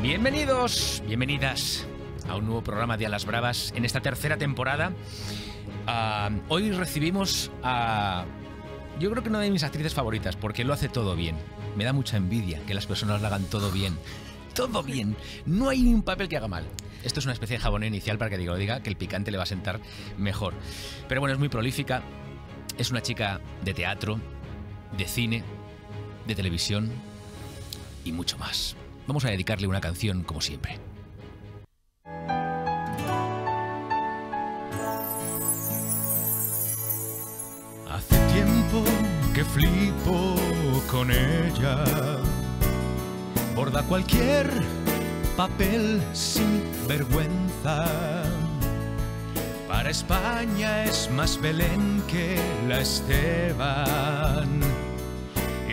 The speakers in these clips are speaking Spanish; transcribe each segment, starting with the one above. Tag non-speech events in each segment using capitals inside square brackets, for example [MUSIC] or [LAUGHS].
Bienvenidos, bienvenidas a un nuevo programa de Alas Bravas en esta tercera temporada. Ah, hoy recibimos a yo creo que una de mis actrices favoritas, porque lo hace todo bien. Me da mucha envidia que las personas lo hagan todo bien. Todo bien. No hay un papel que haga mal. Esto es una especie de jabón inicial para que digo, diga que el picante le va a sentar mejor. Pero bueno, es muy prolífica. Es una chica de teatro, de cine, de televisión y mucho más. Vamos a dedicarle una canción como siempre. Hace tiempo que flipo con ella. Borda cualquier papel sin vergüenza. Para España es más Belén que la Esteban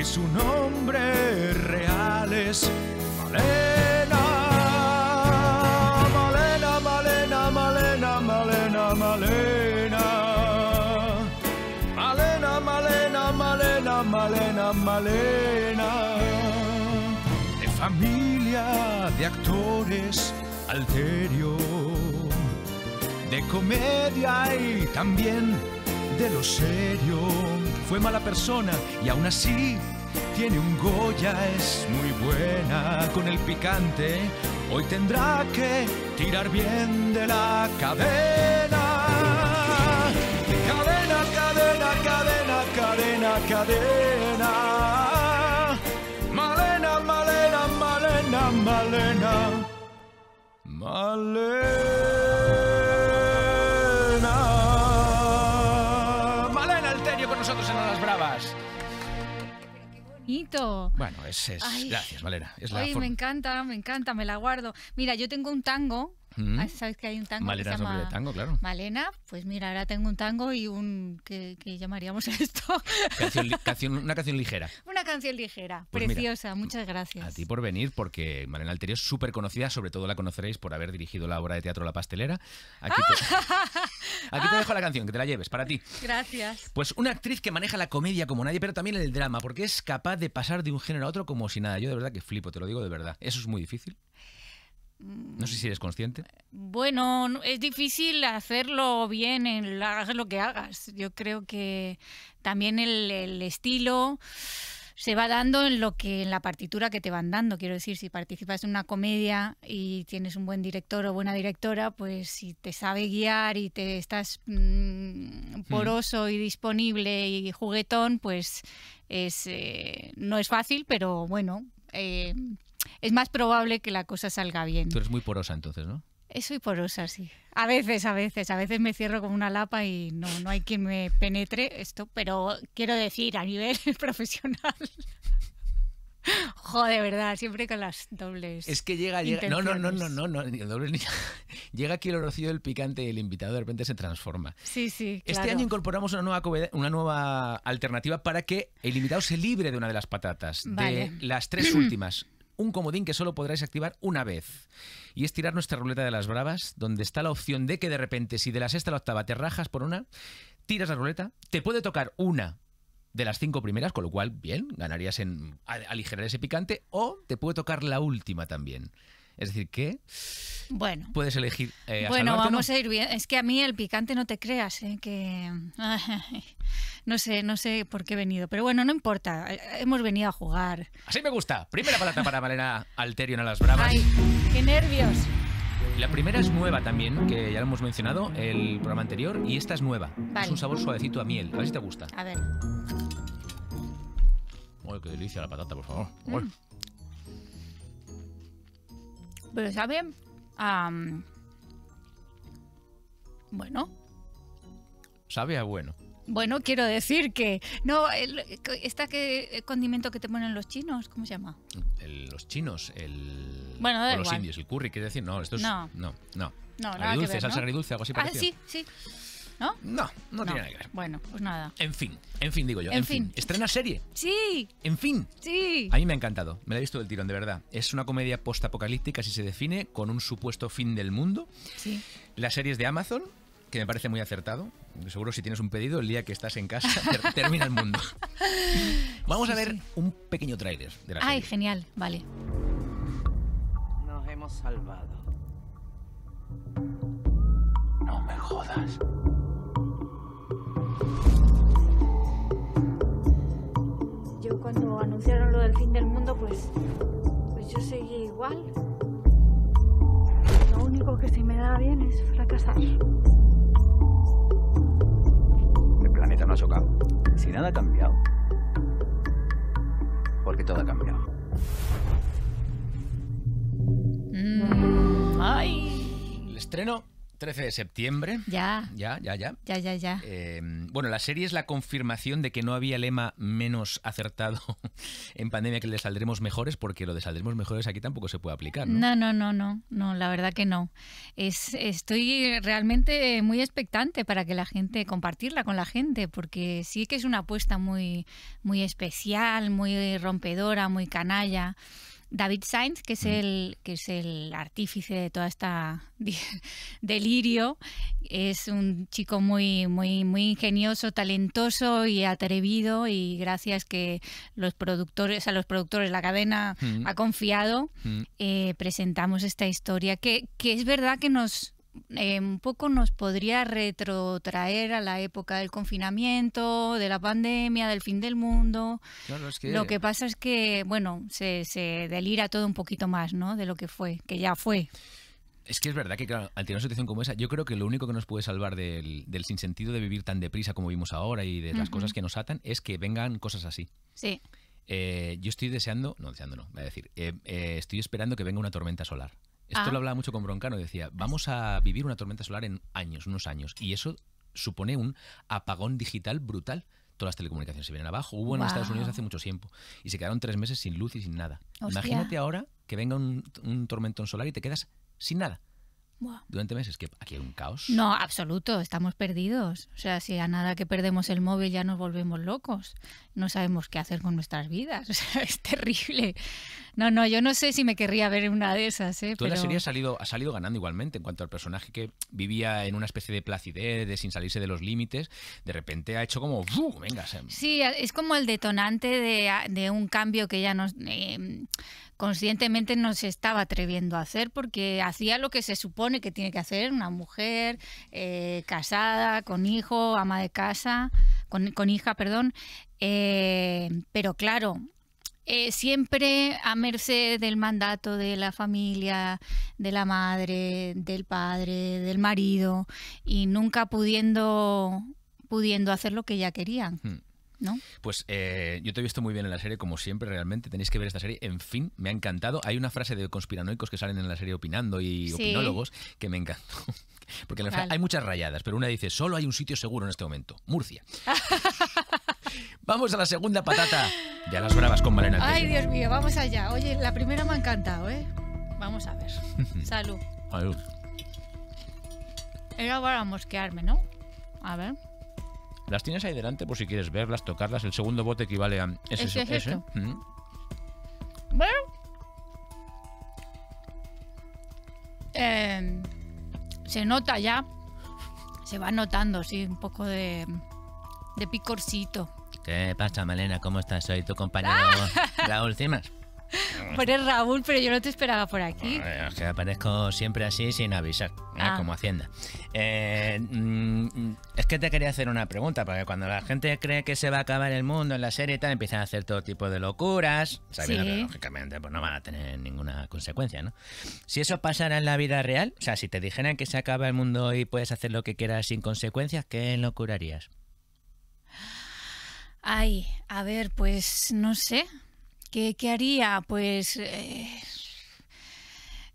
su nombre real es Malena. Malena, Malena, Malena, Malena, Malena. Malena, Malena, Malena, Malena, Malena. De familia de actores alterio, de comedia y también de lo serio. Fue mala persona y aún así tiene un Goya, es muy buena con el picante. Hoy tendrá que tirar bien de la cadena. Cadena, cadena, cadena, cadena, cadena. Malena, Malena, Malena, Malena. Malena. Bueno, es, gracias, Valera. ay, me encanta, me encanta, me la guardo. Mira, yo tengo un tango Ah, ¿Sabes que hay un tango? Malena que se llama Malena, pues mira, ahora tengo un tango y un. ¿Qué, llamaríamos [LAUGHS] esto? una canción ligera. Una canción ligera, pues preciosa, muchas gracias. A ti por venir, porque Malena Alterio es súper conocida, sobre todo la conoceréis por haber dirigido la obra de teatro La Pastelera. Aquí, te, ¡Ah! aquí te [LAUGHS] dejo la canción, que te la lleves, para ti. Gracias. Pues una actriz que maneja la comedia como nadie, pero también el drama, porque es capaz de pasar de un género a otro como si nada. Yo de verdad que flipo, te lo digo de verdad. Eso es muy difícil. Mm. No sé si eres consciente. Bueno, es difícil hacerlo bien en lo que hagas. Yo creo que también el, estilo se va dando en lo que en la partitura que te van dando. Quiero decir, si participas en una comedia y tienes un buen director o buena directora, pues si te sabe guiar y te estás mm, mm. poroso y disponible y juguetón, pues eh, no es fácil, pero bueno. Eh, es más probable que la cosa salga bien. Tú eres muy porosa entonces, ¿no? muy eh, porosa, sí. A veces, a veces, a veces me cierro con una lapa y no, no hay quien me penetre esto, pero quiero decir, a nivel [LAUGHS] profesional. [LAUGHS] Joder, verdad, siempre con las dobles. Es que llega, No, no, no, no, no, [LAUGHS] llega aquí el rocío del picante y el invitado de repente se transforma. Sí, sí. Este año incorporamos una nueva, una nueva alternativa para que el invitado se libre de una de las patatas, de las tres últimas un comodín que solo podráis activar una vez. Y es tirar nuestra ruleta de las bravas, donde está la opción de que de repente, si de la sexta a la octava te rajas por una, tiras la ruleta, te puede tocar una de las cinco primeras, con lo cual, bien, ganarías en aligerar ese picante, o te puede tocar la última también. Es decir, que bueno, puedes elegir. Eh, bueno, vamos a ir bien. Es que a mí el picante no te creas, ¿eh? que [LAUGHS] no sé, no sé por qué he venido, pero bueno, no importa. Eh, hemos venido a jugar. Así me gusta. Primera patata para Malena Alterio a las bravas. Ay, qué nervios. La primera es nueva también, que ya lo hemos mencionado el programa anterior, y esta es nueva. Es un sabor suavecito a miel. A ver si te gusta. A ver. Uy, qué delicia la patata, por favor. Mm. Pero sabe... Um, bueno. Sabe a bueno. Bueno, quiero decir que. No, está que, condimento que te ponen los chinos, ¿cómo se llama? los chinos, el. Bueno, los indios, el curry, quiere decir. No, esto es. No, no, no. no que ¿no? salsa agridulce, algo así ah, Sí, sí. ¿no? No, no, tiene nada que ver. Bueno, pues nada. En fin, en fin, digo yo. En, fin. Estrena serie. Sí. En fin. Sí. A mí me ha encantado. Me la he visto del tirón, de verdad. Es una comedia postapocalíptica, si se define, con un supuesto fin del mundo. Sí. La serie es de Amazon, que me parece muy acertado. Seguro si tienes un pedido, el día que estás en casa, [LAUGHS] termina el mundo. [LAUGHS] Vamos a ver un pequeño trailer de la serie. Ay, genial. Vale. Nos hemos salvado. No me jodas. Yo cuando anunciaron lo del fin del mundo, pues, pues yo seguí igual. Lo único que sí me da bien es fracasar. El planeta no ha chocado. Si nada ha cambiado, porque todo ha cambiado. Mm, ¡Ay! El estreno 13 de septiembre. Ya. Ya, ya, ya. Ya, ya, ya. Em, bueno, la serie es la confirmación de que no había lema menos acertado [LAUGHS] en pandemia que el de saldremos mejores, porque lo de saldremos mejores aquí tampoco se puede aplicar. No, no, no, no, no, no la verdad que no. Es, estoy realmente muy expectante para que la gente, compartirla con la gente, porque sí que es una apuesta muy, muy especial, muy rompedora, muy canalla. David Sainz, que es mm. el, que es el artífice de toda esta delirio, es un chico muy, muy, muy ingenioso, talentoso y atrevido, y gracias que los productores, a los productores, la cadena mm. ha confiado, mm. eh, presentamos esta historia que es verdad que nos eh, un poco nos podría retrotraer a la época del confinamiento, de la pandemia, del fin del mundo. Lo que pasa es que, bueno, se, delira todo un poquito más, ¿no? De lo que fue, que ya fue. Es que es verdad que, claro, al tener una situación como esa, yo creo que lo único que nos puede salvar del, del sinsentido de vivir tan deprisa como vimos ahora y de las cosas que nos atan es que vengan cosas así. Sí. Eh, yo estoy deseando, no deseando, no, voy a decir, eh, estoy esperando que venga una tormenta solar. Esto ah. lo hablaba mucho con Broncano, decía, vamos a vivir una tormenta solar en años, unos años. Y eso supone un apagón digital brutal. Todas las telecomunicaciones se vienen abajo. Hubo en Estados Unidos hace mucho tiempo y se quedaron tres meses sin luz y sin nada. Imagínate ahora que venga un tormentón solar y te quedas sin nada durante meses, que aquí hay un caos. No, absoluto, estamos perdidos. O sea, si a nada que perdemos el móvil ya nos volvemos locos, no sabemos qué hacer con nuestras vidas, [LAUGHS] o sea, es terrible. No, no, yo no sé si me querría ver en una de esas. ¿eh? Toda Pero... la serie ha salido, ha salido ganando igualmente en cuanto al personaje que vivía en una especie de placidez, de sin salirse de los límites, de repente ha hecho como, ¡Venga! Sí, es como el detonante de, un cambio que ya nos conscientemente no se estaba atreviendo a hacer porque hacía lo que se supone que tiene que hacer una mujer eh, casada, con hijo, ama de casa, con, con hija, perdón. Eh, pero claro, eh, siempre a merced del mandato de la familia, de la madre, del padre, del marido y nunca pudiendo pudiendo hacer lo que ella quería hmm. Pues eh, yo te he visto muy bien en la serie, como siempre, realmente. Tenéis que ver esta serie. En fin, me ha encantado. Hay una frase de conspiranoicos que salen en la serie opinando y opinólogos que me encantó. [LAUGHS] Porque hay muchas rayadas, pero una dice, solo hay un sitio seguro en este momento, Murcia. [LAUGHS] vamos a la segunda patata. Ya las bravas con Malena. Ay, Dios mío, vamos allá. Oye, la primera me ha encantado, ¿eh? Vamos a ver. [LAUGHS] Salud. Salud. Era para mosquearme, ¿no? A ver. Las tienes ahí delante por si quieres verlas, tocarlas. El segundo bote equivale a ese. Bueno. Em, se nota ya. Se va notando, sí, un poco de, de picorcito. ¿Qué pasa, Malena? ¿Cómo estás? Soy tu compañero [LAUGHS] la última [LAUGHS] el Raúl, pero yo no te esperaba por aquí. es que aparezco siempre así sin avisar, ¿eh? ah. como Hacienda. Eh, mm, es que te quería hacer una pregunta, porque cuando la gente cree que se va a acabar el mundo en la serie y tal, empiezan a hacer todo tipo de locuras, sabiendo que lógicamente pues, no van a tener ninguna consecuencia, ¿no? Si eso pasara en la vida real, o sea, si te dijeran que se acaba el mundo y puedes hacer lo que quieras sin consecuencias, ¿qué locurarías? Ay, a ver, pues no sé, ¿Qué, haría? Pues eh,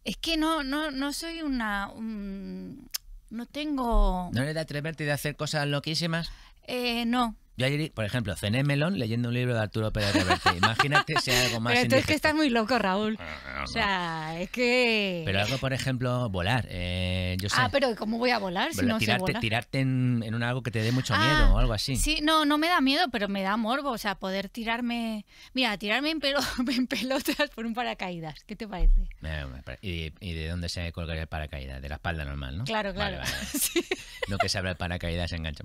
es que no, no, no soy una... no tengo... ¿No le da atreverte de hacer cosas loquísimas? Eh, no, yo ayer, por ejemplo, cené melón leyendo un libro de Arturo Pérez Reverte. Imagínate si algo más. [LAUGHS] Pero tú es que estás muy loco, Raúl. Ah, ah, o sea, es que. Pero algo, por ejemplo, volar. Eh, ah, pero ¿cómo voy a volar si no tirarte, Tirarte en, en, algo que te dé mucho ah, miedo o algo así. Sí, no, no me da miedo, pero me da morbo. O sea, poder tirarme. Mira, tirarme en, [LAUGHS] en pelotas por un paracaídas. ¿Qué te parece? Eh, ¿Y, de dónde se colgaría el paracaídas? De la espalda normal, ¿no? Claro, claro. [LAUGHS] No que se abra el paracaídas, se engancha.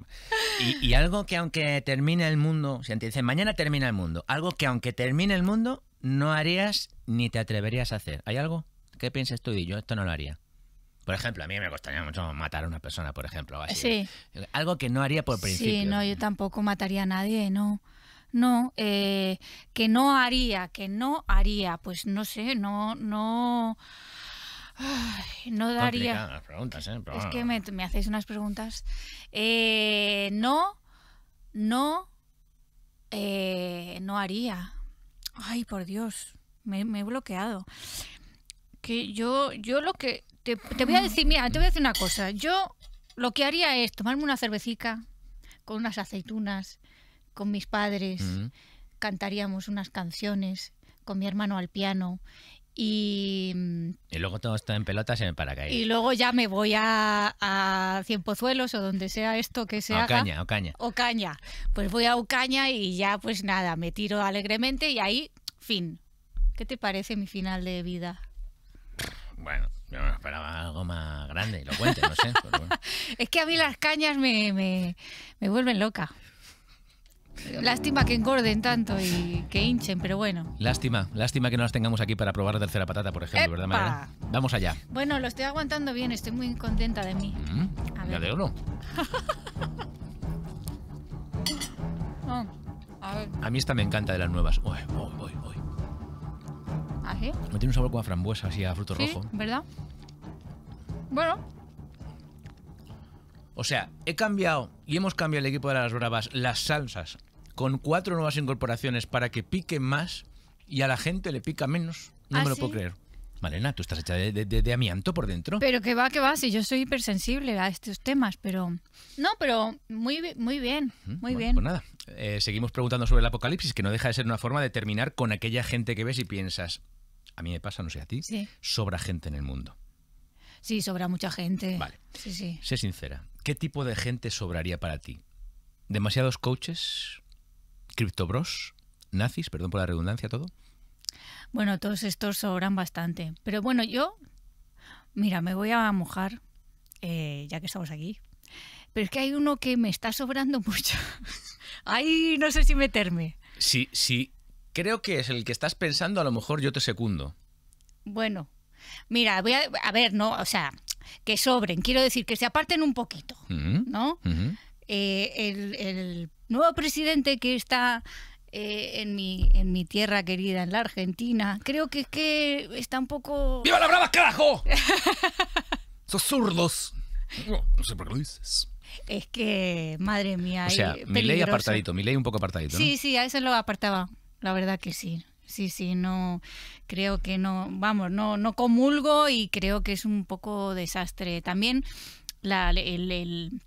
y algo que, aunque termine el mundo, si te dicen mañana termina el mundo, algo que aunque termine el mundo no harías ni te atreverías a hacer. ¿Hay algo? ¿Qué piensas tú y yo? Esto no lo haría. Por ejemplo, a mí me costaría mucho matar a una persona, por ejemplo. Sí. Algo que no haría por principio. Sí, no, yo tampoco mataría a nadie, no. No, eh, que no haría, que no haría, pues no sé, no, no. no daría. preguntas, ¿eh? es que me, hacéis unas preguntas. Eh, no no, eh, no haría. Ay, por Dios, me, he bloqueado. Que yo, yo lo que te, voy a decir, mira, te voy a una cosa. Yo lo que haría es tomarme una cervecita con unas aceitunas, con mis padres, cantaríamos unas canciones, con mi hermano al piano Mm, y, luego todo está en pelotas en el paracaídas. Y luego ya me voy a, a Cienpozuelos o donde sea esto que sea. caña o caña Pues voy a Ocaña y ya pues nada, me tiro alegremente y ahí, fin. ¿Qué te parece mi final de vida? Bueno, me esperaba algo más grande lo cuento, no sé. [LAUGHS] es que a mí las cañas me vuelven loca. Lástima que engorden tanto y que hinchen, pero bueno. Lástima, lástima que no las tengamos aquí para probar la tercera patata, por ejemplo, ¿verdad, Mariana? Vamos allá. Bueno, lo estoy aguantando bien, estoy muy contenta de mí. Mm, a [LAUGHS] oh, a, mí esta me encanta de las nuevas. Uy, voy, ¿Ah, Me tiene un sabor como a frambuesa, así a fruto sí, rojo. ¿Verdad? Bueno, o sea, he cambiado y hemos cambiado el equipo de las bravas, las salsas, con cuatro nuevas incorporaciones para que pique más y a la gente le pica menos. No ah, me lo puedo creer. Malena, tú estás hecha de, amianto por dentro. Pero que va, que va, si yo soy hipersensible a estos temas, pero... No, pero muy, muy bien, muy bien. Pues nada, eh, seguimos preguntando sobre el apocalipsis, que no deja de ser una forma de terminar con aquella gente que ves y piensas, a mí me pasa, no sé a ti, sobra gente en el mundo. Sí, sobra mucha gente. Vale. Sí, sí. Sé sincera, ¿qué tipo de gente sobraría para ti? ¿Demasiados coaches? criptobros, nazis, perdón por la redundancia, todo. Bueno, todos estos sobran bastante. Pero bueno, yo, mira, me voy a mojar, eh, ya que estamos aquí. Pero es que hay uno que me está sobrando [LAUGHS] mucho. Ahí no sé si meterme. Sí, sí. Creo que es el que estás pensando, a lo mejor yo te secundo. Bueno, mira, voy a, ver, ¿no? O sea, que sobren. Quiero decir, que se aparten un poquito, ¿no? Eh, el, nuevo presidente que está eh, en, mi, en mi tierra querida, en la Argentina, creo que es que está un poco... ¡Viva la brava, carajo! [LAUGHS] Sos zurdos. No, sé por qué lo dices. Es que, madre mía. O sea, mi ley apartadito, mi ley un poco apartadito. Sí, sí, a eso lo apartaba. La verdad que sí. Sí, sí, no. Creo que no. Vamos, no, no comulgo y creo que es un poco desastre. También la, el,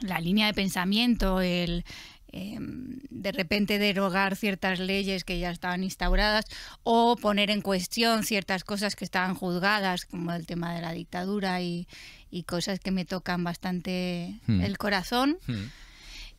la línea de pensamiento, el em, de repente derogar ciertas leyes que ya estaban instauradas o poner en cuestión ciertas cosas que estaban juzgadas, como el tema de la dictadura y, cosas que me tocan bastante hmm. el corazón. Hmm.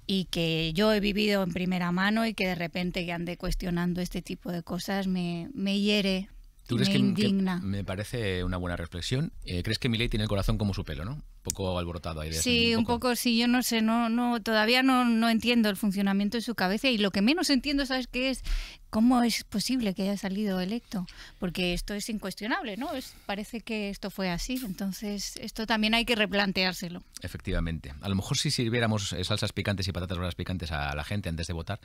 y que yo he vivido en primera mano y que de repente que ande cuestionando este tipo de cosas me, me hiere, me indigna. me parece una buena reflexión. Eh, ¿Crees que ley tiene el corazón como su pelo, no? poco alborotado ahí. sí, un poco. sí, yo no sé, no, no, todavía no, entiendo el funcionamiento de su cabeza y lo que menos entiendo, ¿sabes qué es? ¿Cómo es posible que haya salido electo? Porque esto es incuestionable, ¿no? parece que esto fue así, entonces esto también hay que replanteárselo. Efectivamente. A lo mejor si sirviéramos salsas picantes y patatas bravas picantes a la gente antes de votar,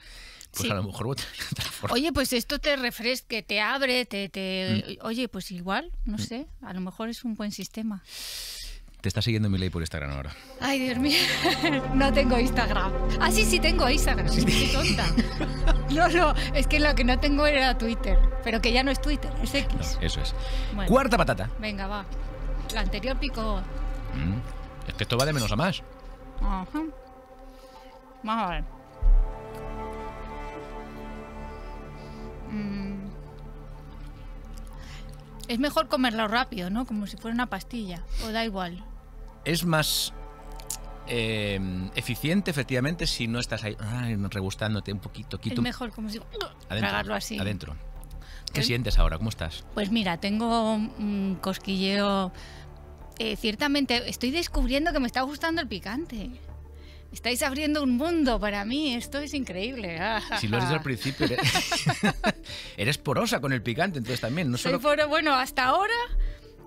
pues a lo mejor votaría Oye, pues esto te refresque, te abre, te... Mm. Oye, pues igual, no mm. sé, a lo mejor es un buen sistema. Te está siguiendo mi ley por Instagram ahora. Ay, Dios mío. [LAUGHS] No tengo Instagram. Ah, sí, sí tengo Instagram. qué tonta. [LAUGHS] No, no, es que lo que no tengo era Twitter. Pero que ya no es Twitter, es X. eso es. Cuarta patata. Venga, va. La anterior picó. Mm. Es que esto va de menos a más. Vamos a ver. Mm. Es mejor comerlo rápido, ¿no? Como si fuera una pastilla. O da igual es más em, eficiente, efectivamente, si no estás ahí ay, regustándote un poquito. Quito. mejor, como si adentro, así. Adentro. ¿Qué sientes ahora? ¿Cómo estás? Pues mira, tengo un cosquilleo. Eh, ciertamente, estoy descubriendo que me está gustando el picante. Estáis abriendo un mundo para mí, esto es increíble. [LAUGHS] Si lo dicho al principio, [LAUGHS] eres, porosa con el picante, entonces también, no solo... Bueno, hasta ahora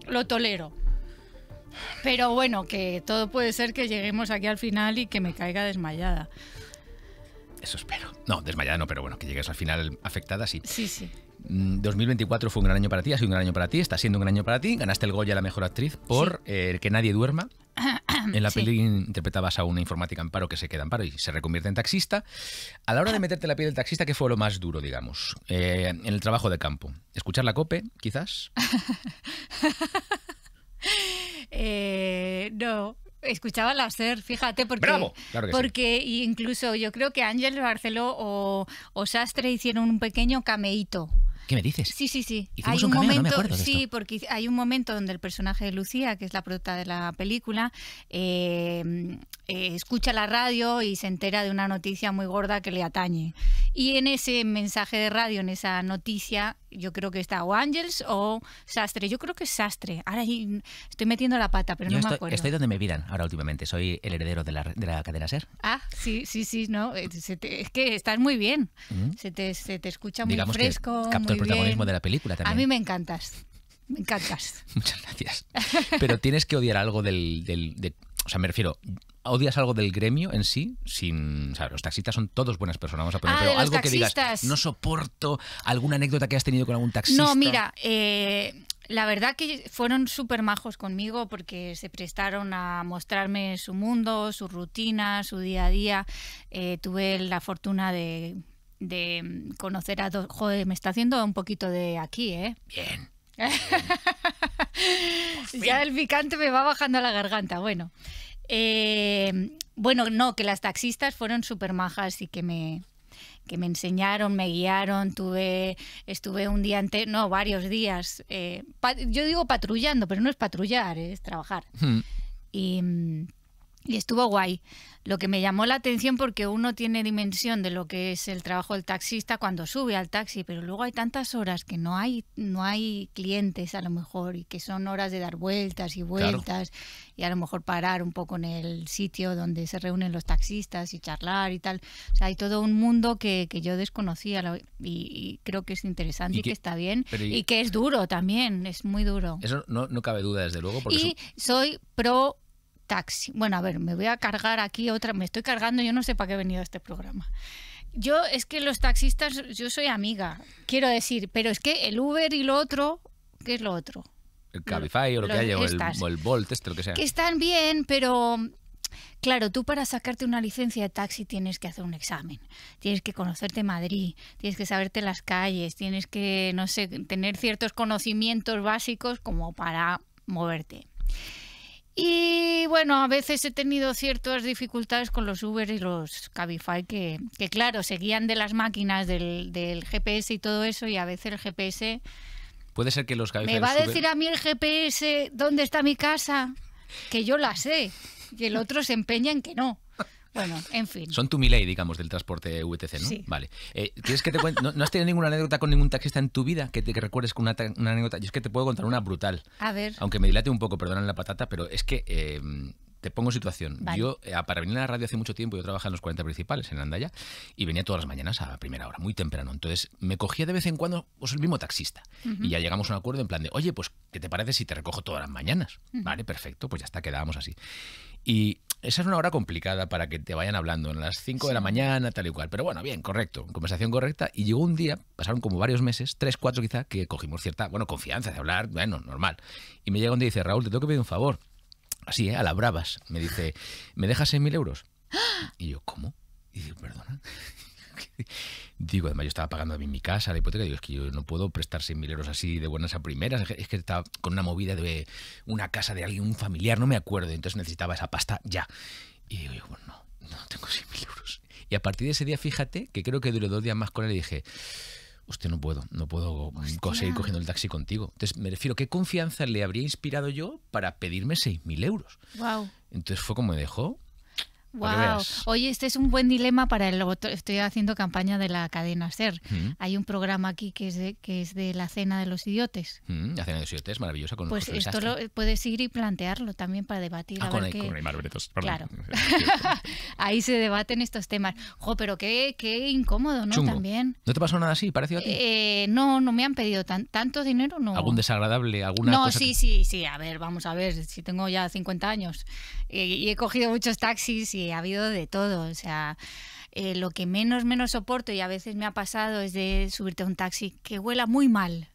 lo tolero pero bueno, que todo puede ser que lleguemos aquí al final y que me caiga desmayada. Eso espero. No, desmayada no, pero bueno, que llegues al final afectada, sí. Sí, sí. 2024 mm, fue un gran año para ti, ha sido un gran año para ti, está siendo un gran año para ti. Ganaste el Goya a la mejor actriz por eh, Que Nadie Duerma. [CLEARS THROAT] En la película peli interpretabas a una informática en paro que se queda en paro y se reconvierte en taxista. A la hora de [CLEARS THROAT] meterte la piel del taxista, ¿qué fue lo más duro, digamos? Eh, en el trabajo de campo. ¿Escuchar la cope, quizás? [LAUGHS] Eh, no, escuchaba la SER, fíjate, porque, porque incluso yo creo que Ángel Barceló o, Sastre hicieron un pequeño cameíto. ¿Qué me dices? Sí, sí, sí. Hay un, momento, sí, porque hay un momento donde el personaje de Lucía, que es la prota de la película, em, eh, escucha la radio y se entera de una noticia muy gorda que le atañe. Y en ese mensaje de radio, en esa noticia, yo creo que está o angels o Sastre. Yo creo que es Sastre. Ahora estoy metiendo la pata, pero no me acuerdo. Estoy donde me miran ahora últimamente. Soy el heredero de la, de la cadena SER. Ah, sí, sí, sí. no eh, Es que estás muy bien. se, te, se, te, escucha muy fresco. Que capto el protagonismo de la película también. A mí me encantas. Me encantas. [LAUGHS] Muchas gracias. Pero tienes que odiar algo del... o sea, me refiero, ¿Odias algo del gremio en sí? Sin, los taxistas son todos buenas personas, vamos a ah, pero algo que digas, no soporto alguna anécdota que has tenido con algún taxista. No, mira, eh, la verdad que fueron súper majos conmigo porque se prestaron a mostrarme su mundo, su rutina, su día a día. Eh, tuve la fortuna de, de conocer a dos... Joder, me está haciendo un poquito de aquí, ¿eh? Bien. [LAUGHS] ya el picante me va bajando a la garganta. Bueno, eh, bueno, no, que las taxistas fueron súper majas y que me, que me enseñaron, me guiaron, tuve, estuve un día entero, no, varios días. Eh, yo digo patrullando, pero no es patrullar, eh, es trabajar. Hmm. Y mm, y estuvo guay. Lo que me llamó la atención porque uno tiene dimensión de lo que es el trabajo del taxista cuando sube al taxi, pero luego hay tantas horas que no hay no hay clientes a lo mejor y que son horas de dar vueltas y vueltas y a lo mejor parar un poco en el sitio donde se reúnen los taxistas y charlar y tal. O sea, hay todo un mundo que, yo desconocía y, creo que es interesante y, que, está bien y, que es duro también, es muy duro. Eso no, no cabe duda desde luego. Porque y soy pro taxi. Bueno, a ver, me voy a cargar aquí otra, me estoy cargando, yo no sé para qué he venido a este programa. Yo es que los taxistas, yo soy amiga, quiero decir, pero es que el Uber y lo otro, ¿qué es lo otro? El Cabify o lo, que haya, o el, Volt este, lo que sea. Que están bien, pero Claro, tú para sacarte una licencia de taxi tienes que hacer un examen, tienes que conocerte Madrid, tienes que saberte las calles, tienes que, no sé, tener ciertos conocimientos básicos como para moverte. Y bueno, a veces he tenido ciertas dificultades con los Uber y los Cabify, que, claro, seguían de las máquinas, del, GPS y todo eso, y a veces el GPS... Puede ser que los Cabify... Me va a decir a mí el GPS dónde está mi casa, que yo la sé, y el otro se empeña en que no. Bueno, en fin. Son tu miley, digamos, del transporte VTC, ¿no? Sí. Vale. Eh, que ¿No, has tenido ninguna anécdota con ningún taxista en tu vida que te recuerdes con una, anécdota? Yo es que te puedo contar una brutal. A ver. Aunque me dilate un poco, perdonan la patata, pero es que... Em, te pongo en situación. Yo, eh, para venir a la radio hace mucho tiempo, yo trabajaba en los 40 principales, en Andaya, y venía todas las mañanas a primera hora, muy temprano. Entonces, me cogía de vez en cuando pues, el mismo taxista. Y ya llegamos a un acuerdo en plan de, oye, pues, ¿qué te parece si te recojo todas las mañanas? Vale, perfecto, pues ya está, quedábamos así. Y esa es una hora complicada para que te vayan hablando, en las 5 de la mañana, tal y cual. Pero bueno, bien, correcto, conversación correcta. Y llegó un día, pasaron como varios meses, tres, cuatro quizá, que cogimos cierta, bueno, confianza de hablar, bueno, normal. Y me llega un día y dice, Raúl, te tengo que pedir un favor. Así, ¿eh? a la bravas. Me dice, ¿me dejas 6.000 euros? [GASPS] Y yo, ¿cómo? Y dice, perdona digo, además yo estaba pagando a mí mi casa, la hipoteca, digo, es que yo no puedo prestar 6.000 euros así de buenas a primeras, es que estaba con una movida de una casa de alguien, un familiar, no me acuerdo, entonces necesitaba esa pasta ya. Y digo, yo, bueno, no, no tengo 100.000 euros. Y a partir de ese día, fíjate, que creo que duró dos días más con él y dije, usted no puedo, no puedo conseguir seguir cogiendo el taxi contigo. Entonces, me refiero, ¿qué confianza le habría inspirado yo para pedirme 6.000 euros? Wow. Entonces fue como me dejó, Wow. Oye, este es un buen dilema para el Estoy haciendo campaña de la cadena SER. Mm. Hay un programa aquí que es de, que es de la cena de los idiotes. Mm, la cena de los idiotes, maravillosa. pues esto lo, eh, puedes ir y plantearlo también para debatir. Ah, con, el, Claro. [LAUGHS] [LAUGHS] Ahí se debaten estos temas. Jo, pero qué, incómodo, ¿no? También. ¿No te pasó nada así, ¿Pareció a ti? Eh, no, no me han pedido tanto dinero, no. ¿Algún desagradable? alguna No, sí, sí, sí. A ver, vamos a ver. Si tengo ya 50 años eh, y he cogido muchos taxis y ha habido de todo. O sea, eh, lo que menos, menos soporto y a veces me ha pasado es de subirte a un taxi que huela muy mal.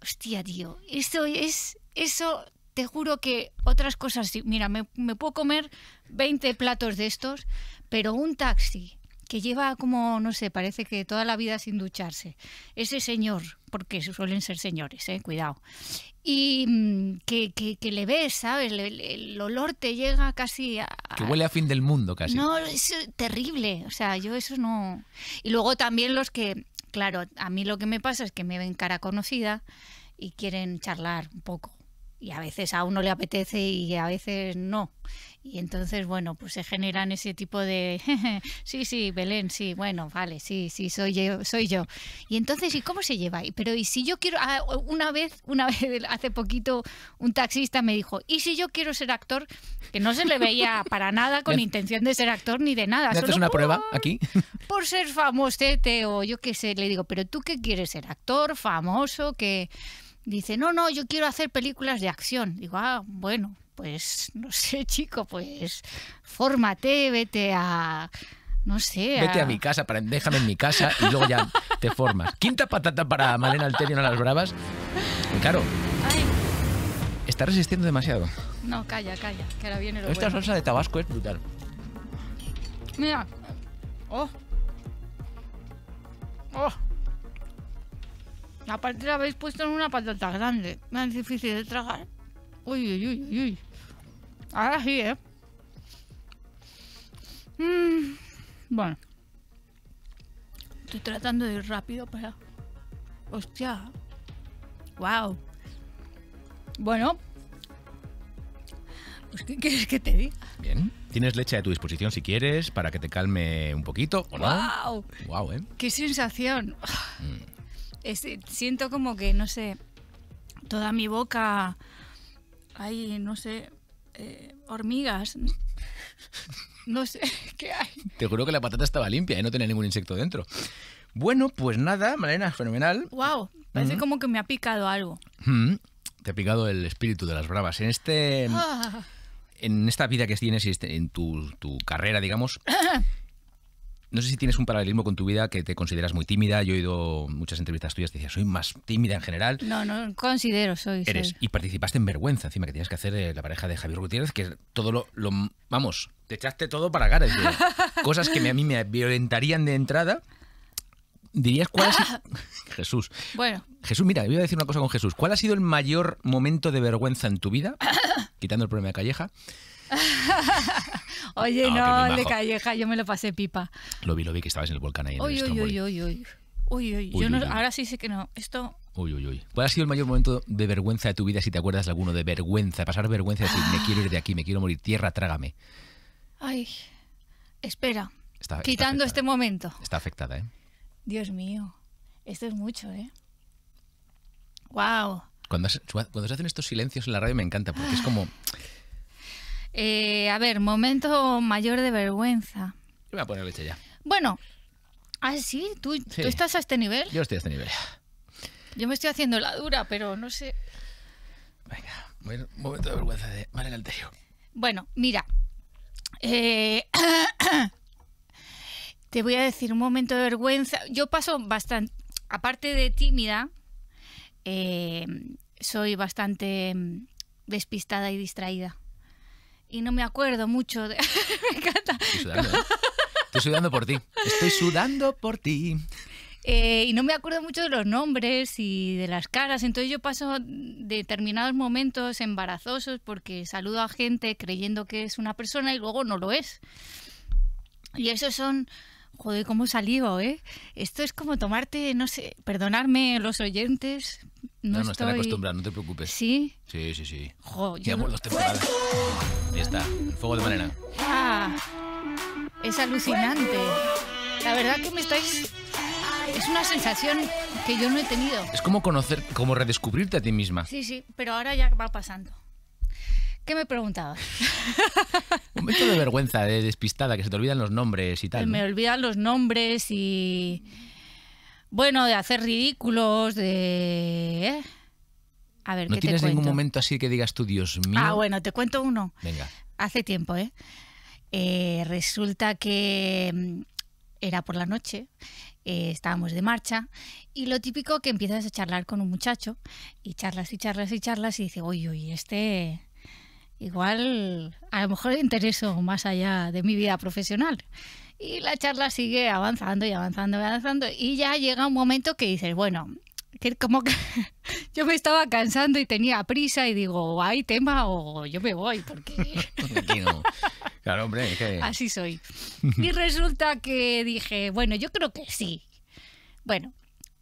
Hostia, tío, esto es, eso te juro que otras cosas, mira, me, puedo comer 20 platos de estos, pero un taxi que lleva como, no sé, parece que toda la vida sin ducharse. Ese señor, porque suelen ser señores, eh, cuidado y mm, que, que, le ves, ¿sabes? el olor te llega casi a... Que huele a fin del mundo casi. No, es eh, terrible, o sea, yo eso no... Y luego también los que, claro, a mí lo que me pasa es que me ven cara conocida y quieren charlar un poco y a veces a uno le apetece y a veces no. Y entonces, bueno, pues se generan ese tipo de, [LAUGHS] sí, sí, Belén, sí, bueno, vale, sí, sí, soy yo, soy yo. Y entonces, ¿y cómo se lleva? Pero y si yo quiero, ah, una vez, una [LAUGHS] vez, hace poquito, un taxista me dijo, ¿y si yo quiero ser actor? Que no se le veía para nada con [LAUGHS] intención de ser actor ni de nada. esto haces una oh, prueba aquí? Por ser famosete o yo qué sé, le digo, pero tú qué quieres ser actor, famoso, que... Dice, no, no, yo quiero hacer películas de acción. Digo, ah, bueno, pues no sé, chico, pues fórmate, vete a... No sé. Vete a, mi casa, déjame en mi casa y luego ya te formas. Quinta patata para Malena Alterio a las bravas. Claro. Está resistiendo demasiado. No, calla, calla, que ahora viene lo Esta salsa de Tabasco es brutal. Mira. Oh. Oh. Aparte la habéis puesto en una patata grande. Más difícil de tragar. Uy, uy, uy, uy. Ahora sí, ¿eh? Mm, bueno. Estoy tratando de ir rápido para... Hostia. Wow. Bueno. Pues, ¿qué quieres que te diga? Bien. Tienes leche a tu disposición si quieres, para que te calme un poquito. ¡Wow! ¡Wow, eh! ¡Qué sensación! Mm siento como que, no sé, toda mi boca hay, no sé, eh, hormigas. No sé [LAUGHS] qué hay. Te juro que la patata estaba limpia y ¿eh? no tenía ningún insecto dentro. Bueno, pues nada, Malena, fenomenal. Wow, parece mm. como que me ha picado algo. Mm. Te ha picado el espíritu de las bravas. En este. Ah. En esta vida que tienes y este, en tu, tu carrera, digamos. [COUGHS] no sé si tienes un paralelismo con tu vida que te consideras muy tímida. Yo he oído muchas entrevistas tuyas que decías, soy más tímida en general. No, no considero, soy. Eres. Y participaste en Vergüenza, encima, que tienes que hacer eh, la pareja de Javier Gutiérrez, que todo lo. vamos, te echaste todo para cara. [LAUGHS] cosas que a mí me violentarían de entrada. ¿Dirías cuál es [LAUGHS] Jesús. Bueno. Jesús, mira, voy a decir una cosa con Jesús. ¿Cuál ha sido el mayor momento de vergüenza en tu vida? [LAUGHS] Quitando el problema de Calleja. Oye, ah, no, de Calleja, yo me lo pasé pipa. Lo vi, lo vi que estabas en el volcán ahí. En uy, uy, uy, uy, uy, uy, uy. Yo ahora sí sé que no. Esto. Uy, uy, uy. ¿Cuál ha sido el mayor momento de vergüenza de tu vida, si te acuerdas de alguno? De vergüenza, pasar vergüenza, decir, me quiero ir de aquí, me quiero morir, tierra, trágame. Ay, espera. Quitando este momento. Está afectada, ¿eh? Dios mío, esto es mucho, ¿eh? ¡Wow! Cuando, cuando se hacen estos silencios en la radio me encanta, porque es como eh, a ver, momento mayor de vergüenza. Yo voy a poner leche este ya. Bueno, ah, sí, ¿Tú, ¿tú estás a este nivel. Yo estoy a este nivel. Yo me estoy haciendo la dura, pero no sé. Venga, bueno, momento de vergüenza de el Alterio. Bueno, mira. Eh, [COUGHS] te voy a decir un momento de vergüenza. Yo paso bastante. Aparte de tímida, eh, soy bastante mm, despistada y distraída y no me acuerdo mucho. De... [LAUGHS] me encanta. Estoy sudando, ¿eh? Estoy sudando por ti. Estoy sudando por ti. Eh, y no me acuerdo mucho de los nombres y de las caras. Entonces yo paso determinados momentos embarazosos porque saludo a gente creyendo que es una persona y luego no lo es. Y esos son... Joder, cómo salió, ¿eh? Esto es como tomarte, no sé, perdonarme los oyentes, no, no, estoy... están no te preocupes. ¿Sí? Sí, sí, sí. Jo, ya Ahí está, el fuego de manera. Ah, es alucinante. La verdad que me estáis... Es una sensación que yo no he tenido. Es como conocer, como redescubrirte a ti misma. Sí, sí, pero ahora ya va pasando. ¿Qué me preguntabas? [LAUGHS] Un momento de vergüenza, de despistada, que se te olvidan los nombres y tal. Me olvidan los nombres y bueno, de hacer ridículos, de... ¿eh? A ver, ¿No tienes ningún momento así que digas tú, Dios mío? Ah, bueno, te cuento uno. Venga. Hace tiempo, ¿eh? eh resulta que mm, era por la noche, eh, estábamos de marcha y lo típico que empiezas a charlar con un muchacho y charlas y charlas y charlas y dice, uy, uy, este igual a lo mejor le intereso más allá de mi vida profesional. Y la charla sigue avanzando y avanzando y avanzando. Y ya llega un momento que dices, bueno, que como que [LAUGHS] yo me estaba cansando y tenía prisa y digo, hay tema o yo me voy porque... [LAUGHS] Claro, hombre, [LAUGHS] Así soy. Y resulta que dije, bueno, yo creo que sí. Bueno,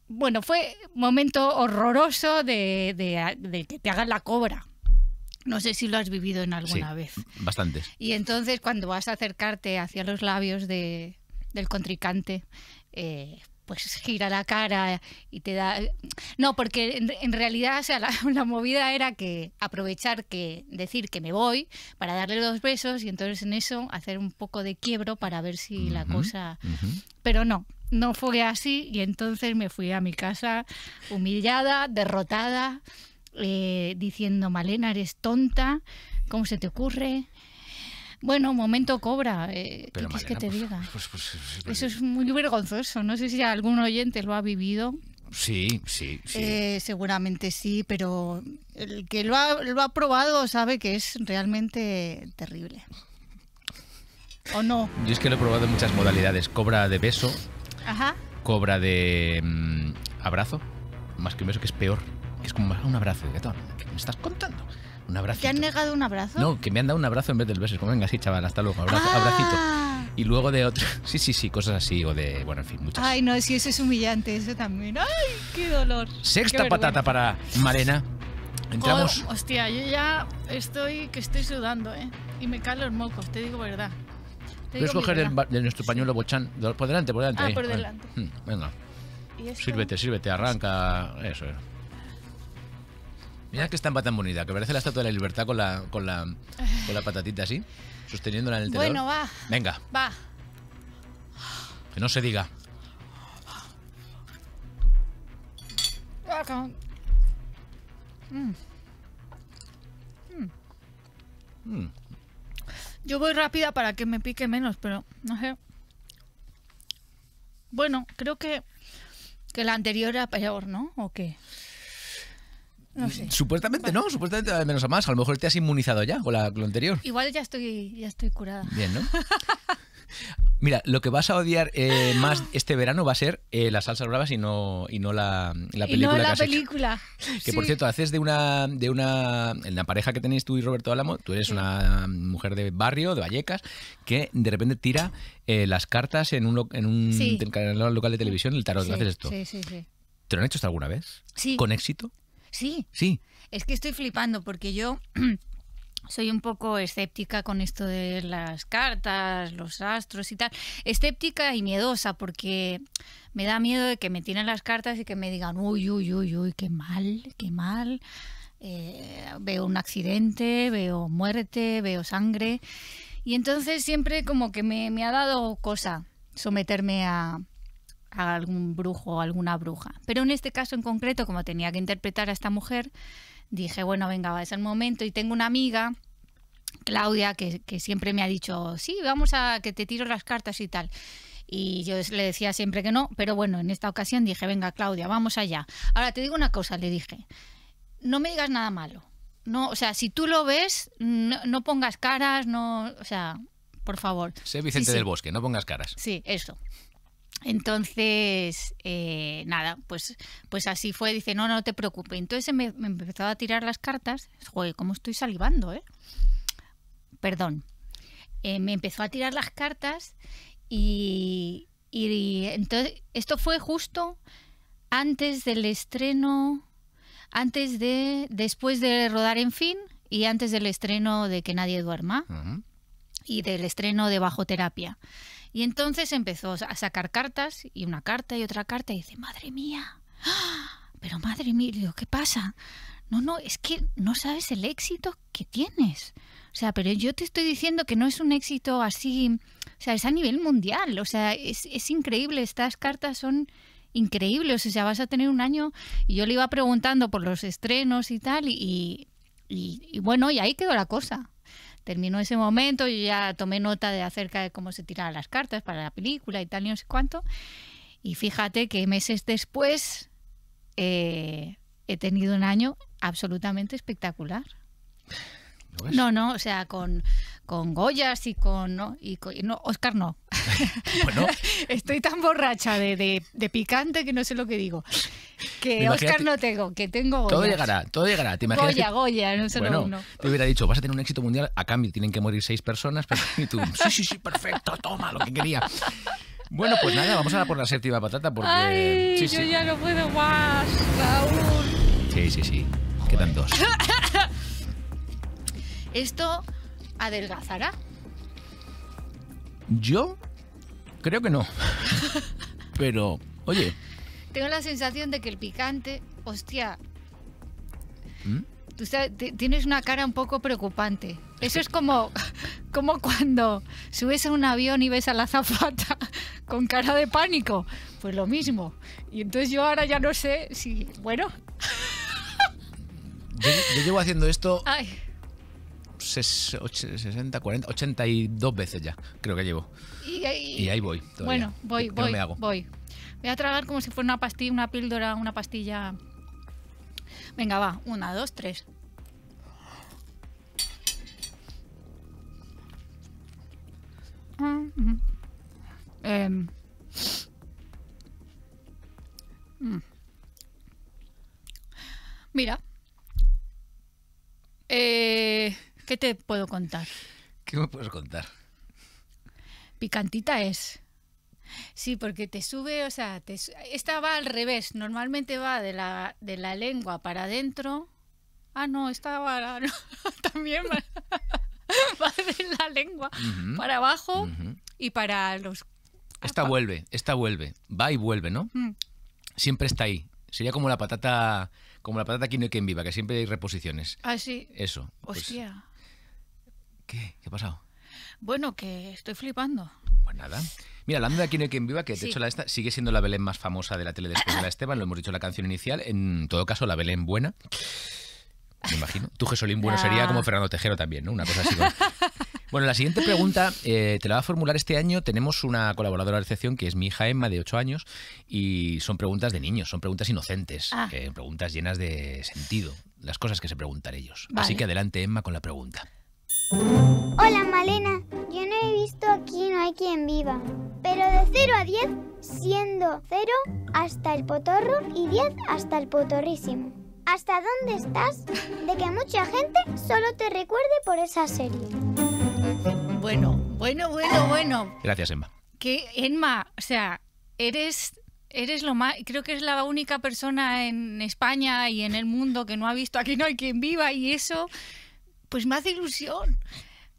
bueno, fue momento horroroso de, de, de que te hagan la cobra. No sé si lo has vivido en alguna vez. Bastantes. Y entonces cuando vas a acercarte hacia los labios del contrincante, eh, pues gira la cara y te da... No, porque en, realidad [LAUGHS] la, movida era que aprovechar que decir que me voy para darle dos besos y entonces en eso hacer un poco de quiebro para ver si la cosa... Pero no, no fue así y entonces me fui a mi casa humillada, derrotada eh, diciendo, Malena, eres tonta, ¿cómo se te ocurre? Bueno, momento cobra, eh, ¿qué quieres que te pues, diga? Pues, pues, Eso es muy vergonzoso, no sé si algún oyente lo ha vivido. Sí, sí, eh, seguramente sí, pero el que lo ha, probado sabe que es realmente terrible. ¿O no? Yo es que lo he probado en muchas modalidades. Cobra de beso, cobra de mm, abrazo, más que un beso que es peor es como ah, un abrazo ¿Qué me estás contando? Un abrazo. ¿Te han negado un abrazo? No, que me han dado un abrazo en vez del beso. como, venga, sí, chaval, hasta luego, abrazo, ah. abracito. Y luego de otro. [LAUGHS] Sí, sí, sí, cosas así, o de. Bueno, en fin, muchas. Ay, no, sí, eso es humillante, eso también. ¡Ay, qué dolor! Sexta patata para Marena. Entramos. Oh, hostia, yo ya estoy que estoy sudando, ¿eh? Y me caen los mocos, te digo verdad. Puedes coger de nuestro pañuelo bochán. Por delante, por delante. Ah, eh. por delante. Hmm, venga. Este? Sírvete, sírvete, arranca. Eso. Mira que estampa tan bonita, que parece la Estatua de la Libertad con la, con la, con la patatita así, sosteniéndola en el tenedor. Bueno, va. Venga. Va. Que no se diga. Mm. Mm. Mm. Yo voy rápida para que me pique menos, pero no sé. Bueno, creo que, que la anterior era peor, ¿no? ¿O qué? Supuestamente no, supuestamente menos a más. A lo mejor te has inmunizado ya con, la, con lo anterior. Igual ya estoy, ya estoy curada. Bien, ¿no? [LAUGHS] Mira, lo que vas a odiar eh, más este verano va a ser eh, las salsas bravas y no, y no la, la película. Y no la película. Que por cierto, haces de una, de una. En la pareja que tenéis tú y Roberto Álamo, tú eres una mujer de barrio, de Vallecas, que de repente tira eh, las cartas en un, en un local de televisión, el tarot. haces esto? Sí, sí, sí. ¿Te lo han hecho hasta alguna vez? Sí. ¿Con éxito? Sí. Sí. Es que estoy flipando porque yo [CLEARS THROAT] soy un poco escéptica con esto de las cartas, los astros y tal. Escéptica y miedosa porque me da miedo de que me tiren las cartas y que me digan, uy, uy, uy, uy, qué mal, qué mal. Eh, veo un accidente, veo muerte, veo sangre. Y entonces siempre como que me, me ha dado cosa someterme a, a algún brujo o alguna bruja. Pero en este caso en concreto, como tenía que interpretar a esta mujer, dije, bueno, venga, va ser el momento. Y tengo una amiga, Claudia, que, siempre me ha dicho, sí, vamos a que te tiro las cartas y tal y yo le decía siempre que no, pero bueno, en esta ocasión dije, venga Claudia, vamos allá. Ahora te digo una cosa, le dije, no me digas nada malo. No, o sea, si tú lo ves, no, pongas caras, no, o sea, por favor. Sé Vicente del Bosque, no pongas caras. Sí, eso. Entonces, eh, nada, pues, pues así fue. Dice, no, no te preocupes. Entonces me, empezó a tirar las cartas. Joder, cómo estoy salivando, ¿eh? Perdón. Eh, me empezó a tirar las cartas y, entonces esto fue justo antes del estreno, antes de, después de rodar en fin y antes del estreno de que nadie duerma y del estreno de bajo terapia. Y entonces empezó a sacar cartas y una carta y otra carta y dice, madre mía, ¡ah! pero madre mía, ¿qué pasa? No, no, es que no sabes el éxito que tienes. O sea, pero yo te estoy diciendo que no es un éxito así, o sea, es a nivel mundial, o sea, es, increíble, estas cartas son increíbles, o sea, vas a tener un año y yo le iba preguntando por los estrenos y tal y, y, y bueno, y ahí quedó la cosa terminó ese momento, yo ya tomé nota de acerca de cómo se tiraban las cartas para la película y tal y no sé cuánto. Y fíjate que meses después eh, he tenido un año absolutamente espectacular. ¿No, no, o sea, con, con Goyas y con. No, y no Oscar no. [LAUGHS] [LAUGHS] Estoy tan borracha de, de, picante que no sé lo que digo. Que Oscar no tengo, que tengo Goyas. Todo llegará, todo llegará. ¿Te imaginas Goya, que, Goya, no solo bueno, uno. Te hubiera dicho, vas a tener un éxito mundial, a cambio tienen que morir seis personas, pero [LAUGHS] tú, sí, sí, sí, perfecto, toma lo que quería. Bueno, pues nada, vamos a por la séptima patata porque. Ay, sí, yo ya no puedo más, Raúl. Sí, sí, sí. Quedan dos. ¿Esto adelgazará? Yo creo que no. [LAUGHS] Pero, oye. Tengo la sensación de que el picante, hostia. ¿Mm? Tú tienes una cara un poco preocupante. Eso es como, [LAUGHS] como cuando subes a un avión y ves a la zafata [LAUGHS] con cara de pánico. Pues lo mismo. Y entonces yo ahora ya no sé si. Bueno. Yo, llevo haciendo esto 60, 40, 82 veces ya, creo que llevo. Y, ahí voy. Bueno, voy, voy, voy. a tragar como si fuera una pastilla, una píldora, una pastilla. Venga, va, una, dos, tres. Ah, em. mm. Mira. Eh, ¿Qué te puedo contar? ¿Qué me puedes contar? Picantita es. Sí, porque te sube, o sea, esta va al revés. Normalmente va de la, de la lengua para adentro. Ah, no, esta va [LAUGHS] también va, de la lengua para abajo y para los... Esta ah, vuelve, esta vuelve. Va y vuelve, ¿no? Mm. Siempre está ahí. Sería como la patata como la patata que no quien viva, que siempre hay reposiciones. Ah, sí. Eso. Pues, Hostia. ¿Qué? ha pasado? Bueno, que estoy flipando. Pues nada. Mira, hablando de Aquí no hay quien viva, que de hecho la esta sigue siendo la Belén más famosa de la tele después de la Esteban, lo hemos dicho en la canción inicial, en todo caso la Belén buena. Me imagino. Tu Jesolín bueno, sería como Fernando Tejero también, ¿no? Una cosa así. Bueno, la siguiente pregunta eh, te la va a formular este año. Tenemos una colaboradora de recepción que es mi hija Emma, de 8 años, y son preguntas de niños, son preguntas inocentes, ah. preguntas llenas de sentido, las cosas que se preguntan ellos. Así que adelante, Emma, con la pregunta. Hola Malena, yo no he visto aquí no hay quien viva, pero de 0 a 10, siendo 0 hasta el potorro y 10 hasta el potorrísimo. ¿Hasta dónde estás? De que mucha gente solo te recuerde por esa serie. Bueno, bueno, bueno, bueno. Gracias, Emma. Que Emma, o sea, eres Eres lo más, creo que es la única persona en España y en el mundo que no ha visto Aquí no hay quien viva y eso pues más hace ilusión.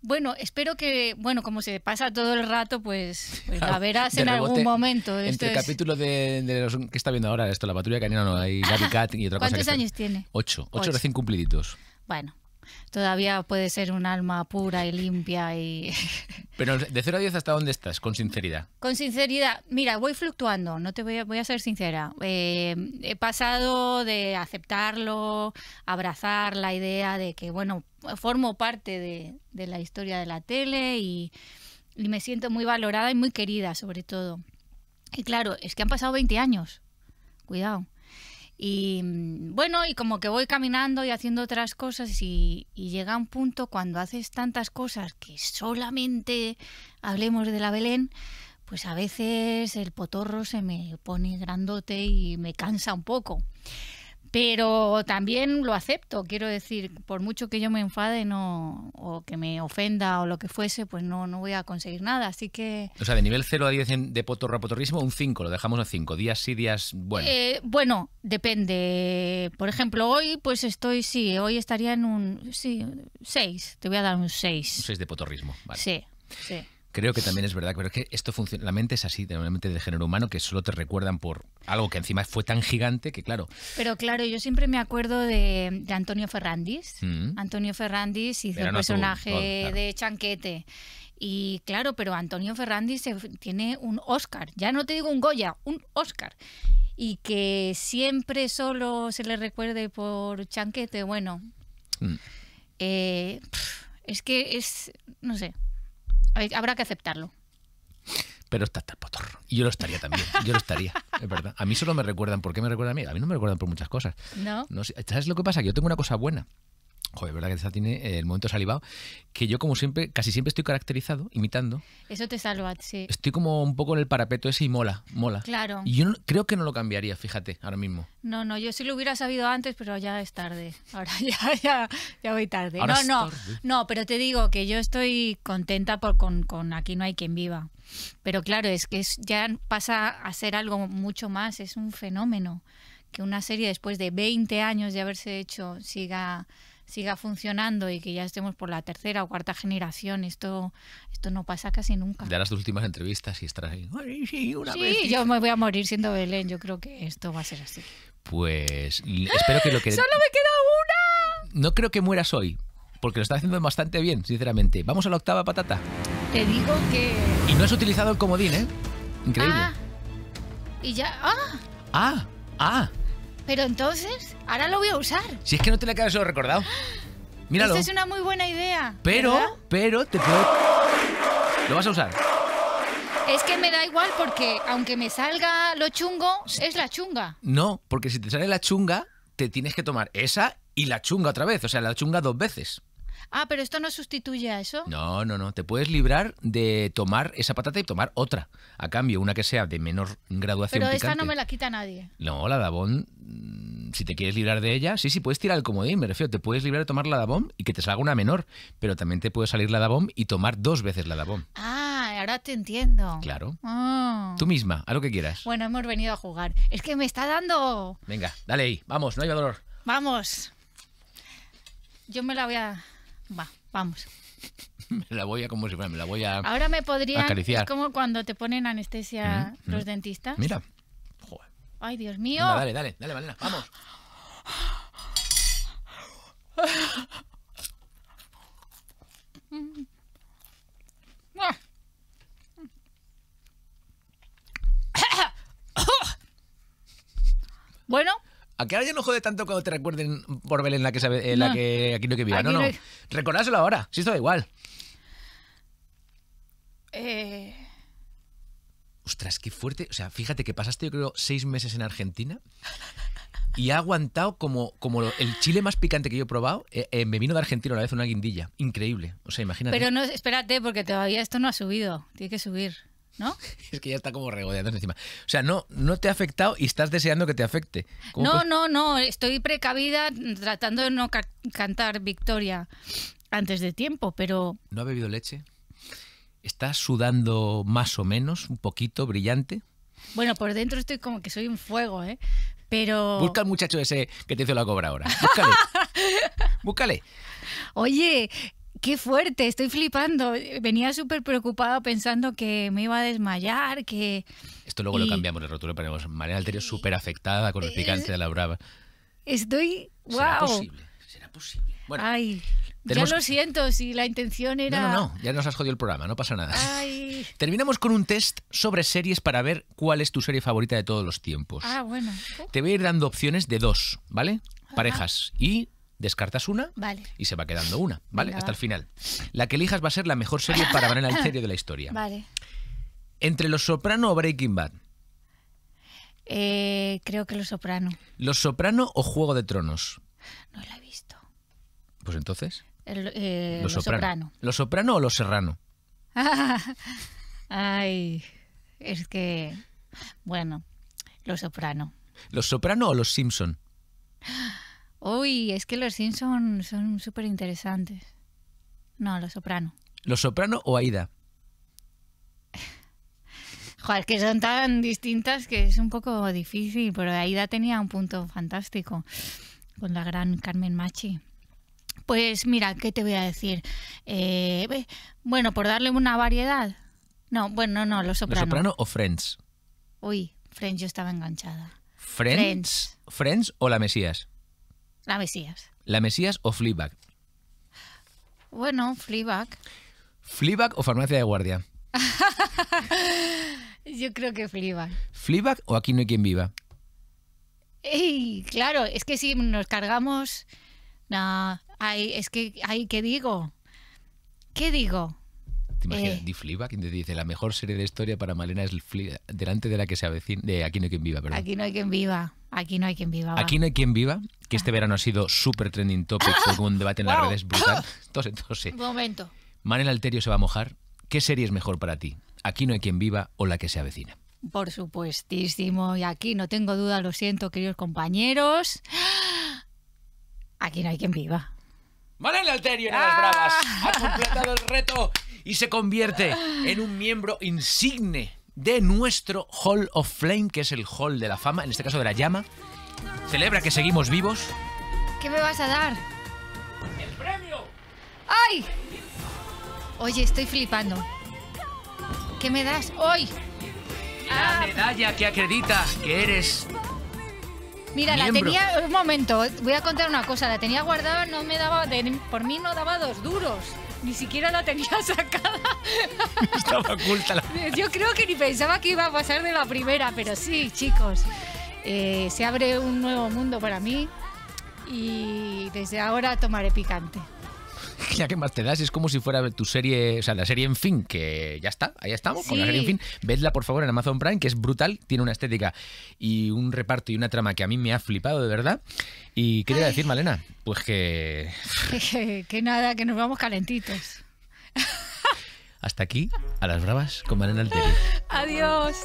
Bueno, espero que, bueno, como se pasa todo el rato, pues, pues la verás en algún momento. Este entre el capítulo de, de los que está viendo ahora, esto, la patrulla canina, no, hay Gaby Cat y otra cosa. ¿Cuántos años tiene? ocho, ocho recién cumpliditos. Bueno, todavía puede ser un alma pura y limpia y... [LAUGHS] Pero de 0 a 10 hasta dónde estás, con sinceridad. Con sinceridad, mira, voy fluctuando, no te voy a, voy a ser sincera. Eh, he pasado de aceptarlo, abrazar la idea de que, bueno, formo parte de, la historia de la tele y, y me siento muy valorada y muy querida sobre todo. Y claro, es que han pasado 20 años, cuidado. Y mm, bueno, y como que voy caminando y haciendo otras cosas y, llega un punto cuando haces tantas cosas que solamente hablemos de la Belén, pues a veces el potorro se me pone grandote y me cansa un poco pero también lo acepto, quiero decir, por mucho que yo me enfade o que me ofenda o lo que fuese, pues no, no voy a conseguir nada, así que... O sea, de nivel 0 a 10 de potorrismo, un 5, lo dejamos a 5, días sí, días bueno. Eh, bueno, depende, por ejemplo, hoy pues estoy, sí, hoy estaría en un, 6, te voy a dar un 6. Un 6 de potorrismo, vale. Sí, sí. Creo que también es verdad, pero es que esto funciona, la mente es así, la mente del género humano, que solo te recuerdan por algo que encima fue tan gigante que claro. Pero claro, yo siempre me acuerdo de, Antonio Ferrandis. Mm. Antonio Ferrandis hizo el personaje de Chanquete. Y claro, pero Antonio Ferrandis tiene un Oscar, ya no te digo un Goya, un Oscar. Y que siempre solo se le recuerde por Chanquete, bueno. Mm. Eh, es que es, no sé, Habrá que aceptarlo. Pero está tal potorro. Y yo lo estaría también. Yo lo estaría, es verdad. A mí solo me recuerdan. ¿Por qué me recuerdan a mí? A mí no me recuerdan por muchas cosas. No. ¿Sabes lo que pasa? yo tengo una cosa buena. Joder, verdad que esa tiene eh, el momento salivado, que yo como siempre, casi siempre estoy caracterizado, imitando. Eso te salva, sí. Estoy como un poco en el parapeto ese y mola, mola. Claro. Y yo creo que no lo cambiaría, fíjate, ahora mismo. No, no, yo sí lo hubiera sabido antes, pero ya es tarde. Ahora [LAUGHS] ya, voy tarde. no, no, no, pero te digo que yo estoy contenta por, con, Aquí no hay quien viva. Pero claro, es que ya pasa a ser algo mucho más, es un fenómeno que una serie después de 20 años de haberse hecho siga siga funcionando y que ya estemos por la tercera o cuarta generación. Esto, esto no pasa casi nunca. de las últimas entrevistas y estarás ahí. sí, una sí yo me voy a morir siendo Belén. Yo creo que esto va a ser así. Pues espero que lo que... [GASPS] ¡Solo me queda una! No creo que mueras hoy, porque lo está haciendo bastante bien, sinceramente. Vamos a la octava patata. Te digo que... Y no has utilizado el comodín, ¿eh? Increíble. Ah, y ya... ¡Ah! ¡Ah! ¡Ah! Pero entonces, ahora lo voy a usar. Si es que no te la quedas lo recordado. Míralo. Esta es una muy buena idea. Pero, pero te puedo. Lo vas a usar. Es que me da igual porque aunque me salga lo chungo, es la chunga. No, porque si te sale la chunga, te tienes que tomar esa y la chunga otra vez. O sea, la chunga dos veces. Ah, pero esto no sustituye a eso. No, no, no. Te puedes librar de tomar esa patata y tomar otra. A cambio, una que sea de menor graduación. Pero esta no me la quita nadie. No, la dabón. Mm, si te quieres librar de ella, sí, sí, puedes tirar el comodín, me refiero. Te puedes librar de tomar la dabón y que te salga una menor. Pero también te puede salir la dabón y tomar dos veces la dabón. Ah, ahora te entiendo. Claro. Ah. Tú misma, a lo que quieras. Bueno, hemos venido a jugar. Es que me está dando. Venga, dale ahí. Vamos, no hay dolor. Vamos. Yo me la voy a Va, vamos. [LAUGHS] me la voy a como si fuera, me la voy a Ahora me podría acariciar. Es como cuando te ponen anestesia mm, mm. los dentistas. Mira. Joder. Ay, Dios mío. dale, dale, dale, vale, vamos. [COUGHS] Bueno, a que ahora ya no jode tanto cuando te recuerden por Belén la que, sabe, eh, la que aquí no que viva. No, no. Recordárselo ahora, si esto da igual. Eh. Ostras, qué fuerte. O sea, fíjate que pasaste, yo creo, seis meses en Argentina y ha aguantado como, como el chile más picante que yo he probado. Eh, me vino de Argentina una vez una guindilla. Increíble. O sea, imagínate. Pero no, espérate, porque todavía esto no ha subido. Tiene que subir. [LAUGHS] Es que ya está como regodeando encima. O sea, no, no te ha afectado y estás deseando que te afecte. No, no, no. Estoy precavida tratando de no cantar victoria antes de tiempo, pero. ¿No ha bebido leche? ¿Estás sudando más o menos, un poquito, brillante? Bueno, por dentro estoy como que soy un fuego, ¿eh? Pero. Busca al muchacho ese que te hizo la cobra ahora. Búscale. [LAUGHS] Búscale. Oye, Qué fuerte, estoy flipando. Venía súper preocupada pensando que me iba a desmayar, que... Esto luego lo cambiamos, el rotura, ponemos Mariana Alterio súper afectada con el picante de la brava. Estoy... ¡Wow! ¿Será posible? ¿Será posible? Bueno, Ay, ya lo siento, si la intención era... No, no, no, ya nos has jodido el programa, no pasa nada. [LAUGHS] Terminamos con un test sobre series para ver cuál es tu serie favorita de todos los tiempos. Ah, bueno. Te voy a ir dando opciones de dos, ¿vale? Parejas. Y descartas una y se va quedando una, ¿vale? Hasta el final. La que elijas va a ser la mejor serie para el serie de la historia. [LAUGHS] Vale. ¿Entre Los Soprano o Breaking Bad? Eh, creo que Los Soprano. ¿Los Soprano o Juego de Tronos? No la he visto. Pues entonces. Eh, los, soprano. soprano. ¿Los Soprano o Los Serrano? [LAUGHS] Ay, es que. Bueno, Los Soprano. ¿Los Soprano o Los Simpson? [GASPS] Uy, es que los Simpsons son súper interesantes. No, Los Soprano. ¿Los Soprano o Aida? [LAUGHS] Joder, que son tan distintas que es un poco difícil, pero Aida tenía un punto fantástico con la gran Carmen Machi. Pues mira, ¿qué te voy a decir? Eh, bueno, por darle una variedad. No, bueno, no, Los Soprano. ¿Los Soprano o Friends? Uy, Friends, yo estaba enganchada. ¿Friends, Friends o La Mesías? La Mesías. ¿La Mesías o Fleabag? Bueno, Fleabag. ¿Fleabag o Farmacia de Guardia? [LAUGHS] Yo creo que Fleabag. ¿Fleabag o Aquí no hay quien viva? Ey, claro, es que si nos cargamos... No, hay, es que, hay ¿qué digo? ¿Qué digo? ¿Te imaginas? Eh. ¿Di Di Quien te dice, la mejor serie de historia para Malena es el delante de la que se avecina, de Aquí no hay quien viva, perdón. Aquí no hay quien viva. Aquí no hay quien viva. Aquí no hay quien viva, que este ah. verano ha sido súper trending topic, según [LAUGHS] debate en las redes brutal. Entonces, [LAUGHS] [LAUGHS] entonces. Un momento. Manel Alterio se va a mojar. ¿Qué serie es mejor para ti? Aquí no hay quien viva o la que se avecina. Por supuestísimo, y aquí no tengo duda, lo siento, queridos compañeros. [GASPS] Aquí no hay quien viva. Manel Alterio en las bravas ha completado el reto y se convierte en un miembro insigne de nuestro Hall of Flame, que es el Hall de la Fama, en este caso de la llama. Celebra que seguimos vivos. ¿Qué me vas a dar? ¡El premio! ¡Ay! Oye, estoy flipando. ¿Qué me das hoy? La ah. medalla que acredita que eres. Mira, la tenía. Un momento, voy a contar una cosa. La tenía guardada, no me daba. por mí no daba dos duros ni siquiera la tenía [LAUGHS] sacada. [LAUGHS] Estaba oculta. La... Eh, yo creo que ni pensaba que iba a pasar de la primera, pero sí, chicos. Eh, se abre un nuevo mundo para mí y desde ahora tomaré picante. [LAUGHS] ya que más te das, es como si fuera tu serie, o sea, la serie en fin, que ya está, ahí estamos, con la serie en fin. Vedla, por favor, en Amazon Prime, que es brutal, tiene una estética y un reparto y una trama que a mí me ha flipado de verdad. ¿Y qué te a decir, Malena? Pues que... [LAUGHS] que... nada, que nos vamos calentitos. [LAUGHS] Hasta aquí, a las bravas con Malena Alteri. Adiós.